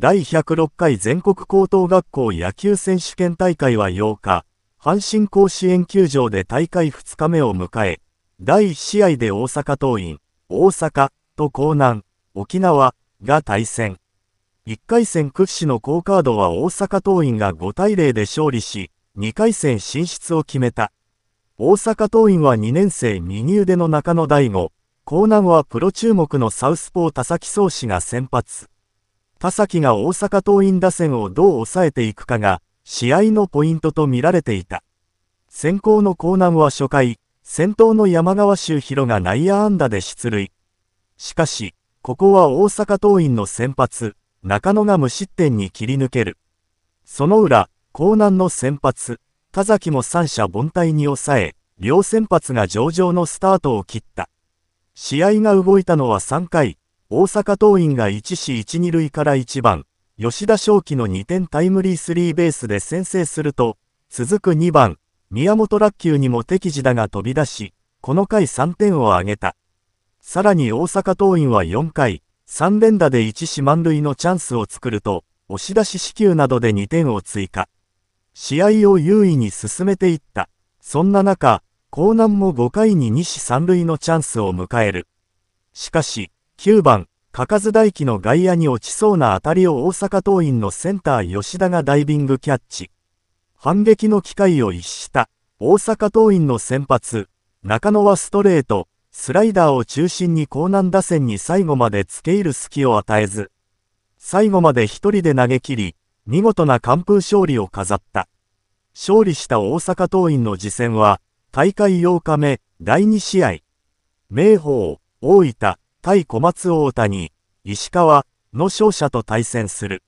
第106回全国高等学校野球選手権大会は8日、阪神甲子園球場で大会2日目を迎え、第1試合で大阪桐蔭、大阪と江南、沖縄が対戦。1回戦屈指の好カードは大阪桐蔭が5対0で勝利し、2回戦進出を決めた。大阪桐蔭は2年生右腕の中野大吾、江南はプロ注目のサウスポー田崎総志が先発。田崎が大阪桐蔭打線をどう抑えていくかが、試合のポイントと見られていた。先行の江南は初回、先頭の山川周宏が内野安打で出塁。しかし、ここは大阪桐蔭の先発、中野が無失点に切り抜ける。その裏、江南の先発、田崎も三者凡退に抑え、両先発が上々のスタートを切った。試合が動いたのは3回、大阪桐蔭が1市1、2塁から1番、吉田正輝の2点タイムリースリーベースで先制すると、続く2番、宮本楽球にも適時だが飛び出し、この回3点を挙げた。さらに大阪桐蔭は4回、3連打で1市満塁のチャンスを作ると、押し出し支給などで2点を追加。試合を優位に進めていった。そんな中、江南も5回に2市3塁のチャンスを迎える。しかし、9番、かかず大輝の外野に落ちそうな当たりを大阪桐蔭のセンター吉田がダイビングキャッチ。反撃の機会を逸した大阪桐蔭の先発、中野はストレート、スライダーを中心に高難打線に最後まで付け入る隙を与えず、最後まで一人で投げ切り、見事な完封勝利を飾った。勝利した大阪桐蔭の次戦は、大会8日目、第2試合。明豊、大分、対小松大谷、石川の勝者と対戦する。